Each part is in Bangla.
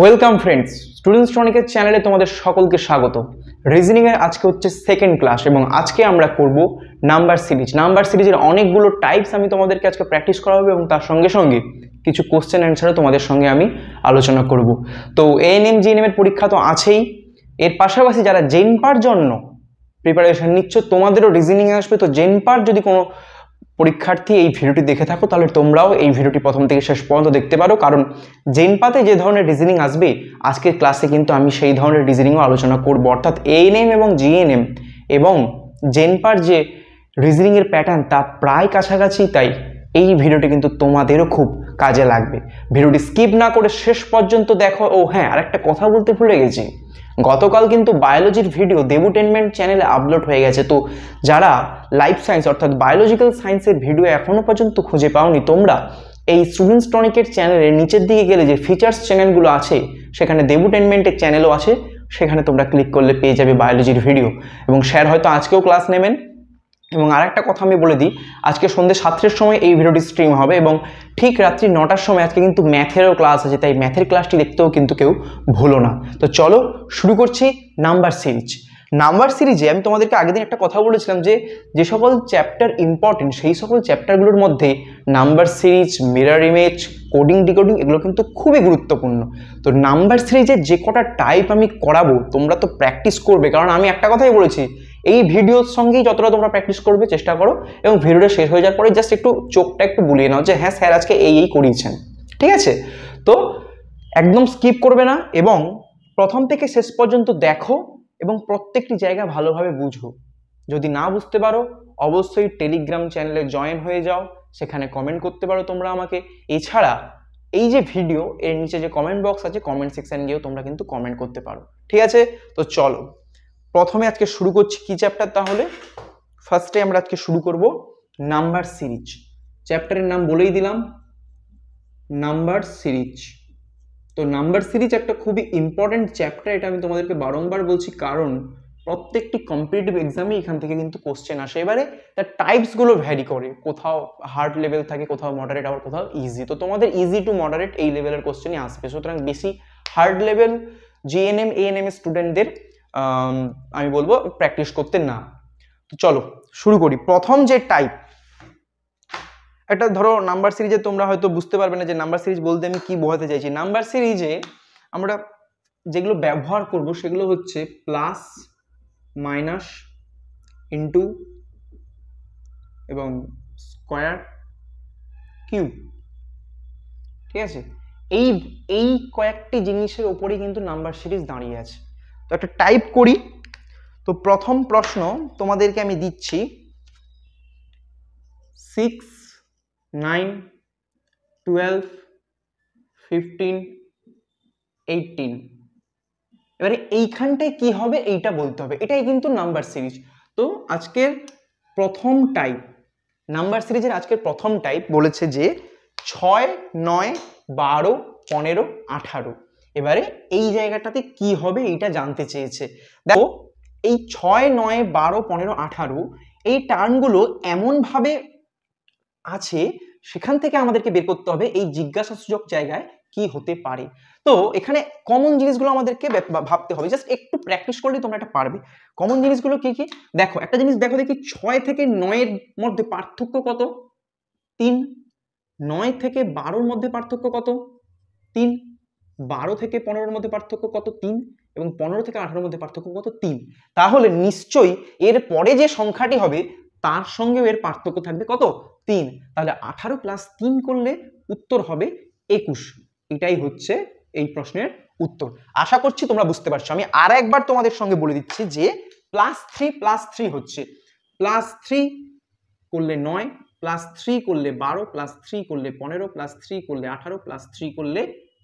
ওয়েলকাম ফ্রেন্ডস স্টুডেন্টস ট্রনিকের চ্যানেলে তোমাদের সকলকে স্বাগত রিজনিংয়ের আজকে হচ্ছে সেকেন্ড ক্লাস এবং আজকে আমরা করব নাম্বার সিরিজ নাম্বার সিরিজের অনেকগুলো টাইপস আমি তোমাদেরকে আজকে প্র্যাকটিস করা হবে এবং তার সঙ্গে সঙ্গে কিছু কোশ্চেন অ্যান্সারও তোমাদের সঙ্গে আমি আলোচনা করব তো এএনএম এর পরীক্ষা তো আছেই এর পাশাপাশি যারা জেনপার জন্য প্রিপারেশন নিচ্ছ তোমাদেরও রিজনিং আসবে তো জেনপার যদি কোনো পরীক্ষার্থী এই ভিডিওটি দেখে থাকো তাহলে তোমরাও এই ভিডিওটি প্রথম থেকে শেষ পর্যন্ত দেখতে পারো কারণ জেন পাতে যে ধরনের রিজনিং আসবে আজকের ক্লাসে কিন্তু আমি সেই ধরনের রিজনিংও আলোচনা করব অর্থাৎ এএনএম এবং জিএনএম এবং জেনপার যে রিজনিংয়ের প্যাটার্ন তা প্রায় কাছাকাছি তাই এই ভিডিওটি কিন্তু তোমাদেরও খুব কাজে লাগবে ভিডিওটি স্কিপ না করে শেষ পর্যন্ত দেখো ও হ্যাঁ আরেকটা কথা বলতে ভুলে গেছি গতকাল কিন্তু বায়োলজির ভিডিও দেবুটেনমেন্ট চ্যানেলে আপলোড হয়ে গেছে তো যারা লাইফ সায়েন্স অর্থাৎ বায়োলজিক্যাল সায়েন্সের ভিডিও এখনও পর্যন্ত খুঁজে পাওনি তোমরা এই স্টুডেন্টস টনিকের চ্যানেলের নিচের দিকে গেলে যে ফিচার্স চ্যানেলগুলো আছে সেখানে দেবুটেনমেন্টের চ্যানেলও আছে সেখানে তোমরা ক্লিক করলে পেয়ে যাবে বায়োলজির ভিডিও এবং স্যার হয়তো আজকেও ক্লাস নেবেন এবং আরেকটা কথা আমি বলে দিই আজকে সন্ধ্যে সাতটার সময় এই ভিডিওটি স্ট্রিম হবে এবং ঠিক রাত্রি নটার সময় আজকে কিন্তু ম্যাথেরও ক্লাস আছে তাই ম্যাথের ক্লাসটি দেখতেও কিন্তু কেউ ভুলো না তো চলো শুরু করছি নাম্বার সিরিজ নাম্বার সিরিজে আমি তোমাদেরকে আগের দিন একটা কথা বলেছিলাম যে যে সকল চ্যাপ্টার ইম্পর্টেন্ট সেই সকল চ্যাপ্টারগুলোর মধ্যে number series mirror image coding decoding এগুলো কিন্তু খুবই গুরুত্বপূর্ণ তো নাম্বার সিরিজের যে কটা টাইপ আমি করাবো তোমরা তো প্র্যাকটিস করবে কারণ আমি একটা কথাই বলেছি এই ভিডিওর সঙ্গেই যতটা তোমরা প্র্যাকটিস করবে চেষ্টা করো এবং ভিডিওটা শেষ হয়ে যাওয়ার পরে জাস্ট একটু চোখটা একটু বুলিয়ে নাও যে হ্যাঁ স্যার আজকে এই এই করিয়েছেন ঠিক আছে তো একদম স্কিপ করবে না এবং প্রথম থেকে শেষ পর্যন্ত দেখো এবং প্রত্যেকটি জায়গা ভালোভাবে বুঝো যদি না বুঝতে পারো অবশ্যই টেলিগ্রাম চ্যানেলে জয়েন হয়ে যাও সেখানে কমেন্ট করতে পারো তোমরা আমাকে এছাড়া এই যে ভিডিও এর নিচে যে কমেন্ট বক্স আছে কমেন্ট সেকশান গিয়েও তোমরা কিন্তু কমেন্ট করতে পারো ঠিক আছে তো চলো প্রথমে আজকে শুরু করছি কি চ্যাপ্টার তাহলে ফার্স্টে আমরা আজকে শুরু করব নাম্বার সিরিজ চ্যাপ্টারের নাম বলেই দিলাম নাম্বার সিরিজ তো নাম্বার সিরিজ একটা খুবই ইম্পর্ট্যান্ট চ্যাপ্টার এটা আমি তোমাদেরকে বারংবার বলছি কারণ প্রত্যেকটি কম্পিটিটিভ এক্সামে এখান থেকে কিন্তু কোশ্চেন আসে এবারে তার টাইপসগুলো ভ্যারি করে কোথাও হার্ড লেভেল থাকে কোথাও মডারেট আবার কোথাও ইজি তো তোমাদের ইজি টু মডারেট এই লেভেলের কোশ্চেনই আসবে সুতরাং বেশি হার্ড লেভেল জিএনএম এএনএম স্টুডেন্টদের আমি বলবো প্র্যাকটিস করতে না তো চলো শুরু করি প্রথম যে টাইপ একটা ধরো নাম্বার সিরিজে তোমরা হয়তো বুঝতে পারবে না যে নাম্বার সিরিজ বলতে আমি কি বোঝাতে চাইছি নাম্বার সিরিজে আমরা যেগুলো ব্যবহার করব সেগুলো হচ্ছে প্লাস মাইনাস ইন্টু এবং স্কোয়ার কিউ ঠিক আছে এই এই কয়েকটি জিনিসের ওপরেই কিন্তু নাম্বার সিরিজ দাঁড়িয়ে আছে একটা টাইপ করি তো প্রথম প্রশ্ন তোমাদেরকে আমি দিচ্ছি six nine twelve fifteen eighteen এবারে এইখানটায় কি হবে এইটা বলতে হবে এটাই কিন্তু নাম্বার সিরিজ তো আজকের প্রথম টাইপ নাম্বার সিরিজের আজকের প্রথম টাইপ বলেছে যে ছয় নয় বারো পনেরো আঠারো এবারে এই জায়গাটাতে কি হবে এটা জানতে চেয়েছে দেখো এই ছয় নয় বারো পনেরো আঠারো এই টার্নগুলো এমনভাবে আছে সেখান থেকে আমাদেরকে বের করতে হবে এই জিজ্ঞাসা জায়গায় কি হতে পারে তো এখানে কমন জিনিসগুলো আমাদেরকে ভাবতে হবে জাস্ট একটু প্র্যাকটিস করলে তোমরা এটা পারবে কমন জিনিসগুলো কি কি দেখো একটা জিনিস দেখো দেখি ছয় থেকে নয়ের মধ্যে পার্থক্য কত তিন নয় থেকে বারোর মধ্যে পার্থক্য কত তিন বারো থেকে পনেরোর মধ্যে পার্থক্য কত তিন এবং পনেরো থেকে আঠারোর মধ্যে পার্থক্য কত তিন তাহলে নিশ্চয়ই এর পরে যে সংখ্যাটি হবে তার সঙ্গেও এর পার্থক্য থাকবে কত তিন তাহলে আঠারো প্লাস তিন করলে উত্তর হবে একুশ এটাই হচ্ছে এই প্রশ্নের উত্তর আশা করছি তোমরা বুঝতে পারছো আমি আর একবার তোমাদের সঙ্গে বলে দিচ্ছি যে প্লাস থ্রি প্লাস থ্রি হচ্ছে প্লাস থ্রি করলে নয় প্লাস থ্রি করলে বারো প্লাস থ্রি করলে পনেরো প্লাস থ্রি করলে আঠারো প্লাস থ্রি করলে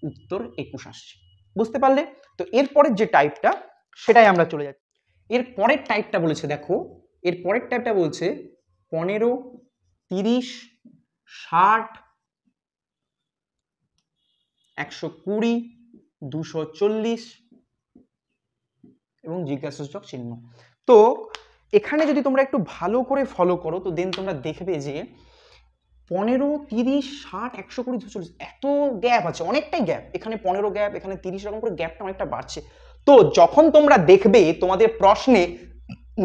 উত্তর একুশ আসছে বুঝতে পারলে তো এরপরের যে টাইপটা সেটাই আমরা চলে যাচ্ছি এর পরের টাইপটা বলেছে দেখো এর পরের টাইপটা বলছে পনেরো তিরিশ ষাট একশো কুড়ি দুশো চল্লিশ এবং জিজ্ঞাসাসূচক চিহ্ন তো এখানে যদি তোমরা একটু ভালো করে ফলো করো তো দেন তোমরা দেখবে যে পনেরো তিরিশ ষাট একশো কুড়ি দুশো চল্লিশ এত গ্যাপ আছে অনেকটাই গ্যাপ এখানে পনেরো গ্যাপ এখানে তিরিশ এরকম করে গ্যাপটা অনেকটা বাড়ছে তো যখন তোমরা দেখবে তোমাদের প্রশ্নে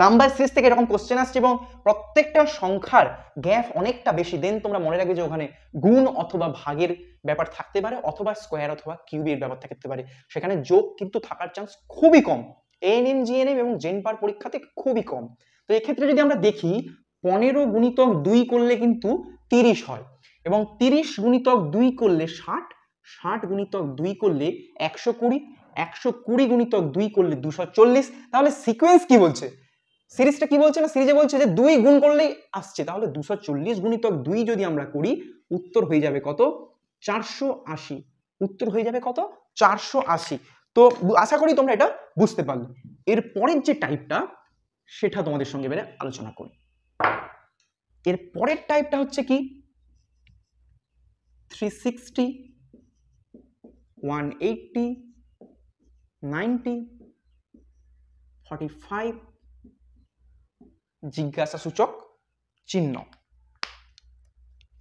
নাম্বার সিরিজ থেকে এরকম কোশ্চেন আসছে এবং প্রত্যেকটা সংখ্যার গ্যাপ অনেকটা বেশি দেন তোমরা মনে রাখবে যে ওখানে গুণ অথবা ভাগের ব্যাপার থাকতে পারে অথবা স্কোয়ার অথবা কিউবের ব্যাপার থাকতে পারে সেখানে যোগ কিন্তু থাকার চান্স খুবই কম এএনএম জিএনএম এবং জেনপার পরীক্ষাতে খুবই কম তো এক্ষেত্রে যদি আমরা দেখি পনেরো গুণিতক দুই করলে কিন্তু তিরিশ হয় এবং তিরিশ গুণিতক দুই করলে ষাট ষাট গুণিতক দুই করলে একশো কুড়ি একশো কুড়ি গুণিতক দুই করলে দুশো চল্লিশ তাহলে সিকোয়েন্স কি বলছে সিরিজটা কি বলছে না সিরিজে বলছে যে দুই গুণ করলেই আসছে তাহলে দুশো চল্লিশ গুণিতক দুই যদি আমরা করি উত্তর হয়ে যাবে কত চারশো আশি উত্তর হয়ে যাবে কত চারশো আশি তো আশা করি তোমরা এটা বুঝতে পারলে এর পরের যে টাইপটা সেটা তোমাদের সঙ্গে বেড়ে আলোচনা করি এর পরের টাইপটা হচ্ছে কি three sixty one eighty ninety forty five জিজ্ঞাসা সূচক চিহ্ন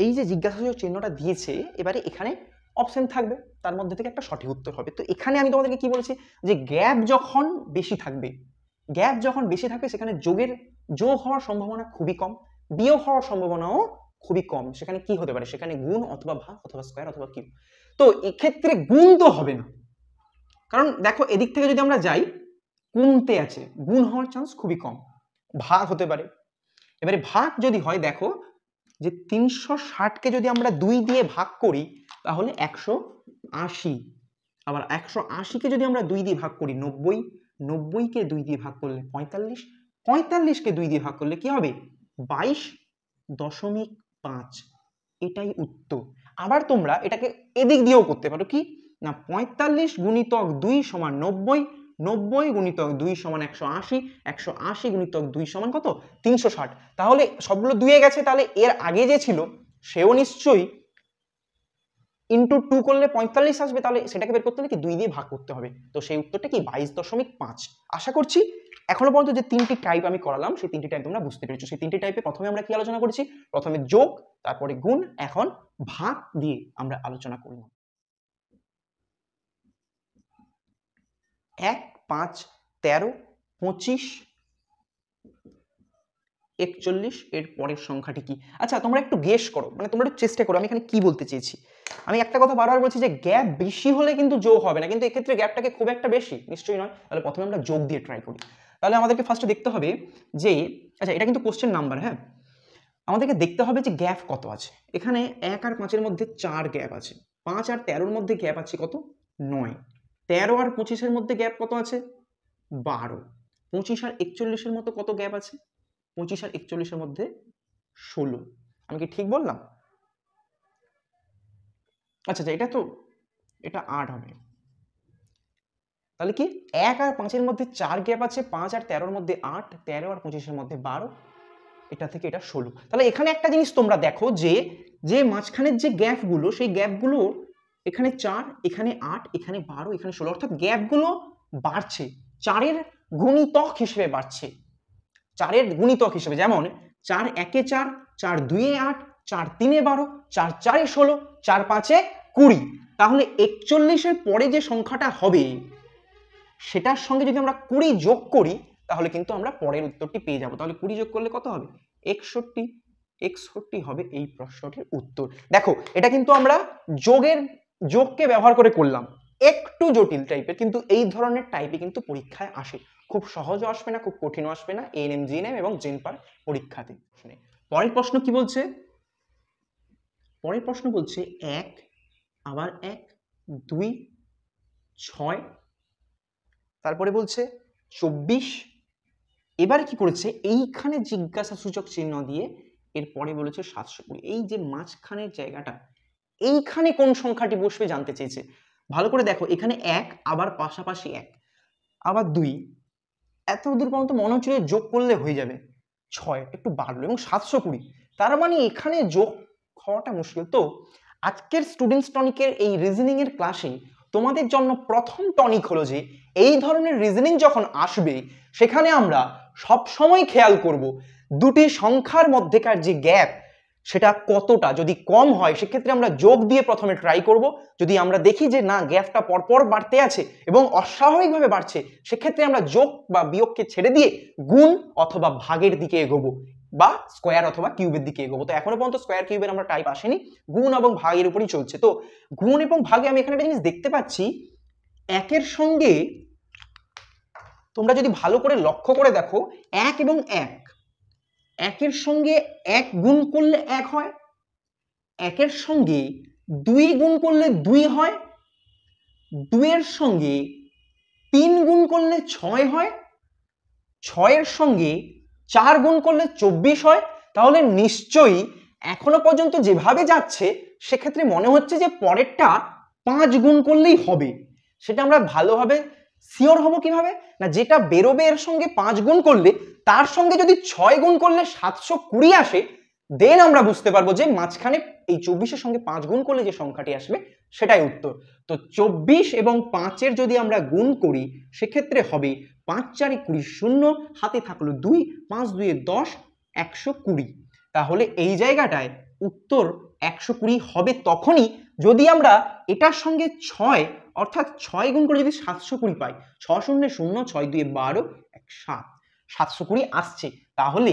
এই যে জিজ্ঞাসা সূচক চিহ্নটা দিয়েছে এবারে এখানে অপশন থাকবে তার মধ্যে থেকে একটা সঠিক উত্তর হবে তো এখানে আমি তোমাদেরকে কি বলেছি যে গ্যাপ যখন বেশি থাকবে গ্যাপ যখন বেশি থাকবে সেখানে যোগের যোগ হওয়ার সম্ভাবনা খুবই কম বিয়োগ হওয়ার সম্ভাবনাও খুবই কম সেখানে কি হতে পারে সেখানে গুণ অথবা ভাগ অথবা স্কোয়ার অথবা কিউ তো এক্ষেত্রে গুণ তো হবে না কারণ দেখো এদিক থেকে যদি আমরা যাই কুনতে আছে গুণ হওয়ার চান্স খুবই কম ভাগ হতে পারে এবারে ভাগ যদি হয় দেখো যে তিনশো ষাটকে যদি আমরা দুই দিয়ে ভাগ করি তাহলে একশো আশি আবার একশো আশিকে যদি আমরা দুই দিয়ে ভাগ করি নব্বই নব্বইকে দুই দিয়ে ভাগ করলে পঁয়তাল্লিশ পঁয়তাল্লিশকে দুই দিয়ে ভাগ করলে কি হবে বাইশ দশমিক পাঁচ এটাই উত্তর আবার তোমরা এটাকে এদিক দিয়েও করতে পারো কি না পঁয়তাল্লিশ গুণিতক দুই সমান নব্বই নব্বই গুণিতক দুই সমান একশো আশি একশো আশি গুণিতক দুই সমান কত তিনশো ষাট তাহলে সবগুলো দুয়ে গেছে তাহলে এর আগে যে ছিল সেও নিশ্চয়ই ইন্টু টু করলে পঁয়তাল্লিশ আসবে তাহলে সেটাকে বের করতে হলে কি দুই দিয়ে ভাগ করতে হবে তো সেই উত্তরটা কি বাইশ দশমিক পাঁচ আশা করছি এখনো পর্যন্ত যে তিনটি টাইপ আমি করালাম সেই তিনটি টাইপ তোমরা বুঝতে পেরেছো সেই তিনটি টাইপে প্রথমে আমরা কি আলোচনা করেছি প্রথমে যোগ তারপরে গুণ এখন ভাগ দিয়ে আমরা আলোচনা করলাম এক পাঁচ তেরো পঁচিশ একচল্লিশ এর পরের সংখ্যাটি কি আচ্ছা তোমরা একটু গেস করো মানে তোমরা একটু চেষ্টা করো আমি এখানে কি বলতে চেয়েছি আমি একটা কথা বারবার বলছি যে গ্যাপ বেশি হলে কিন্তু যোগ হবে না কিন্তু এক্ষেত্রে গ্যাপটাকে খুব একটা বেশি নিশ্চয়ই নয় তাহলে প্রথমে আমরা যোগ দিয়ে ট্রাই করি তাহলে আমাদেরকে ফার্স্টে দেখতে হবে যে আচ্ছা এটা কিন্তু কোশ্চেন নাম্বার হ্যাঁ আমাদেরকে দেখতে হবে যে গ্যাপ কত আছে এখানে এক আর পাঁচের মধ্যে চার গ্যাপ আছে পাঁচ আর তেরোর মধ্যে গ্যাপ আছে কত নয় তেরো আর পঁচিশের মধ্যে গ্যাপ কত আছে বারো পঁচিশ আর একচল্লিশের মতো কত গ্যাপ আছে পঁচিশ আর একচল্লিশের মধ্যে ষোলো আমি কি ঠিক বললাম আচ্ছা আচ্ছা এটা তো এটা আট হবে তাহলে কি এক আর পাঁচের মধ্যে চার গ্যাপ আছে পাঁচ আর তেরোর মধ্যে আট তেরো আর পঁচিশের মধ্যে বারো এটা থেকে এটা ষোলো তাহলে এখানে একটা জিনিস তোমরা দেখো যে যে মাঝখানের যে গ্যাপগুলো সেই গ্যাপগুলো এখানে চার এখানে আট এখানে বারো এখানে ষোলো অর্থাৎ গ্যাপগুলো বাড়ছে চারের গুণিতক হিসেবে বাড়ছে চারের গুণিতক হিসেবে যেমন চার একে চার চার দুয়ে আট চার তিনে বারো চার চারে ষোলো চার পাঁচে কুড়ি তাহলে একচল্লিশের পরে যে সংখ্যাটা হবে সেটার সঙ্গে যদি আমরা কুড়ি যোগ করি তাহলে কিন্তু আমরা পরের উত্তরটি পেয়ে যাব তাহলে কুড়ি যোগ করলে কত হবে একষট্টি একষট্টি হবে এই প্রশ্নটির উত্তর দেখো এটা কিন্তু আমরা যোগের যোগকে ব্যবহার করে করলাম একটু জটিল টাইপের কিন্তু এই ধরনের টাইপে কিন্তু পরীক্ষায় আসে খুব সহজও আসবে না খুব কঠিনও আসবে না এএনএম জিএনএম এবং জেনপার পরীক্ষাতে পরের প্রশ্ন কি বলছে পরের প্রশ্ন বলছে এক আবার এক দুই ছয় তারপরে বলছে চব্বিশ এবারে কি করেছে এইখানে জিজ্ঞাসা সূচক চিহ্ন দিয়ে এরপরে বলেছে সাতশো কুড়ি এই যে মাঝখানের জায়গাটা এইখানে কোন সংখ্যাটি বসবে জানতে চেয়েছে ভালো করে দেখো এখানে এক আবার পাশাপাশি এক আবার দুই এত দূর পর্যন্ত মনে হচ্ছিল যোগ করলে হয়ে যাবে ছয় একটু বাড়লো এবং সাতশো কুড়ি তার মানে এখানে যোগ হওয়াটা মুশকিল তো আজকের স্টুডেন্টস টনিকের এই রিজনিংয়ের ক্লাসে তোমাদের জন্য প্রথম টনিক হলো যে এই ধরনের রিজনিং যখন আসবে সেখানে আমরা সব সময় খেয়াল করব দুটি সংখ্যার মধ্যেকার যে গ্যাপ সেটা কতটা যদি কম হয় সেক্ষেত্রে আমরা যোগ দিয়ে প্রথমে ট্রাই করব যদি আমরা দেখি যে না গ্যাপটা পরপর বাড়তে আছে এবং অস্বাভাবিকভাবে বাড়ছে সেক্ষেত্রে আমরা যোগ বা বিয়োগকে ছেড়ে দিয়ে গুণ অথবা ভাগের দিকে এগোবো বা স্কোয়ার অথবা কিউবের দিকে এগোবো তো এখনো পর্যন্ত স্কোয়ার কিউবের আমরা টাইপ আসেনি গুণ এবং ভাগের উপরই চলছে তো গুণ এবং ভাগে আমি এখানে একটা জিনিস দেখতে পাচ্ছি একের সঙ্গে তোমরা যদি ভালো করে লক্ষ্য করে দেখো এক এবং এক একের সঙ্গে এক গুণ করলে এক হয় একের সঙ্গে দুই গুণ করলে দুই হয় দুয়ের সঙ্গে তিন গুণ করলে ছয় হয় ছয়ের সঙ্গে চার গুণ করলে চব্বিশ হয় তাহলে নিশ্চয়ই এখনো পর্যন্ত যেভাবে যাচ্ছে সেক্ষেত্রে মনে হচ্ছে যে পরেরটা পাঁচ গুণ করলেই হবে সেটা আমরা ভালোভাবে সিওর হব কিভাবে না যেটা বেরোবে এর সঙ্গে পাঁচ গুণ করলে তার সঙ্গে যদি ছয় গুণ করলে সাতশো কুড়ি আসে দেন আমরা বুঝতে পারবো যে মাঝখানে এই চব্বিশের সঙ্গে পাঁচ গুণ করলে যে সংখ্যাটি আসবে সেটাই উত্তর তো চব্বিশ এবং পাঁচের যদি আমরা গুণ করি সেক্ষেত্রে হবে পাঁচ চারি কুড়ি শূন্য হাতে থাকলো দুই পাঁচ দুয়ে দশ একশো কুড়ি তাহলে এই জায়গাটায় উত্তর একশো কুড়ি হবে তখনই যদি আমরা এটার সঙ্গে ছয় অর্থাৎ ছয় গুণ করে যদি সাতশো কুড়ি পাই ছ শূন্য শূন্য ছয় দুয়ে বারো এক সাত সাতশো কুড়ি আসছে তাহলে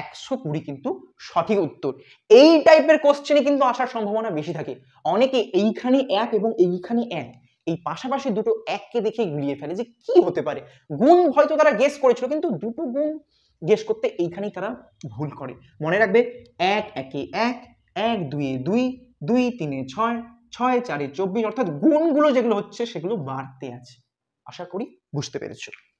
একশো কুড়ি কিন্তু সঠিক উত্তর এই টাইপের কোশ্চেনে কিন্তু আসার সম্ভাবনা বেশি থাকে অনেকে এইখানে এক এবং এইখানে এক এই পাশাপাশি দুটো এককে দেখে গুলিয়ে ফেলে যে কি হতে পারে গুণ হয়তো তারা গেস করেছিল কিন্তু দুটো গুণ গেস করতে এইখানেই তারা ভুল করে মনে রাখবে এক একে এক এক দুই দুই দুই তিনে ছয় ছয় চারে চব্বিশ অর্থাৎ গুণগুলো যেগুলো হচ্ছে সেগুলো বাড়তে আছে আশা করি বুঝতে পেরেছো